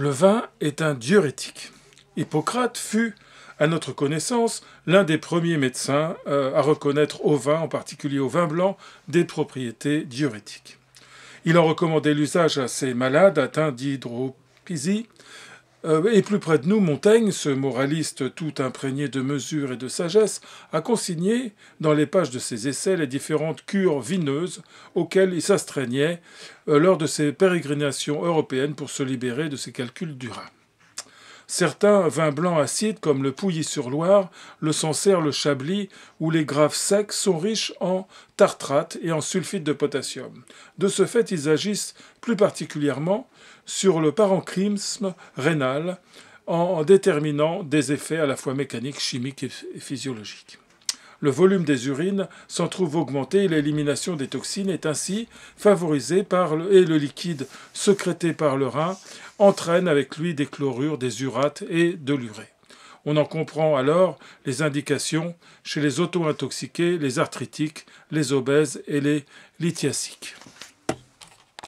Le vin est un diurétique. Hippocrate fut, à notre connaissance, l'un des premiers médecins euh, à reconnaître au vin, en particulier au vin blanc, des propriétés diurétiques. Il en recommandait l'usage à ses malades atteints d'hydropisie, euh, et plus près de nous, Montaigne, ce moraliste tout imprégné de mesure et de sagesse, a consigné dans les pages de ses essais les différentes cures vineuses auxquelles il s'astreignait euh, lors de ses pérégrinations européennes pour se libérer de ses calculs durables. Certains vins blancs acides comme le Pouilly-sur-Loire, le Sancerre, le Chablis ou les Graves secs sont riches en tartrate et en sulfite de potassium. De ce fait, ils agissent plus particulièrement sur le parenchymisme rénal en déterminant des effets à la fois mécaniques, chimiques et physiologiques le volume des urines s'en trouve augmenté et l'élimination des toxines est ainsi favorisée par le, et le liquide sécrété par le rein entraîne avec lui des chlorures, des urates et de l'urée. On en comprend alors les indications chez les auto-intoxiqués, les arthritiques, les obèses et les lithiaciques.